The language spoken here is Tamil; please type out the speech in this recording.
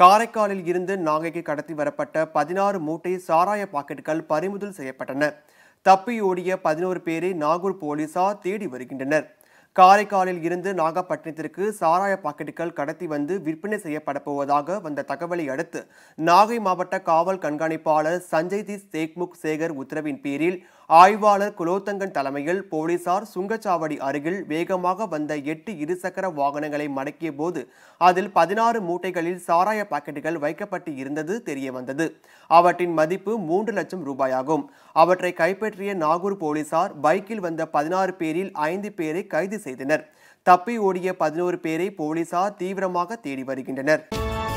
காரைக்காலில் இருந்து நாகைக்கு கடத்தி வரப்பட்ட பதினாறு மூட்டை சாராய பாக்கெட்டுகள் பறிமுதல் செய்யப்பட்டன தப்பியோடிய பதினோரு பேரை நாகூர் போலீசார் தேடி வருகின்றனர் காரைக்காலில் இருந்து நாகப்பட்டினத்திற்கு சாராய பாக்கெட்டுகள் கடத்தி வந்து விற்பனை செய்யப்படப்போவதாக வந்த தகவலை அடுத்து நாகை மாவட்ட காவல் கண்காணிப்பாளர் சஞ்சய் தி சேக்முக் சேகர் உத்தரவின் பேரில் ஆய்வாளர் குலோத்தங்கன் தலைமையில் போலீசார் சுங்கச்சாவடி அருகில் வேகமாக வந்த எட்டு இருசக்கர வாகனங்களை மடக்கிய போது அதில் பதினாறு மூட்டைகளில் சாராய பாக்கெட்டுகள் வைக்கப்பட்டு இருந்தது தெரிய வந்தது அவற்றின் மதிப்பு மூன்று லட்சம் ரூபாயாகும் அவற்றை கைப்பற்றிய நாகூர் போலீசார் பைக்கில் வந்த பதினாறு பேரில் ஐந்து பேரை கைது செய்தனர் தப்பி ஓடிய பதினோரு பேரை போலீசார் தீவிரமாக தேடி வருகின்றனர்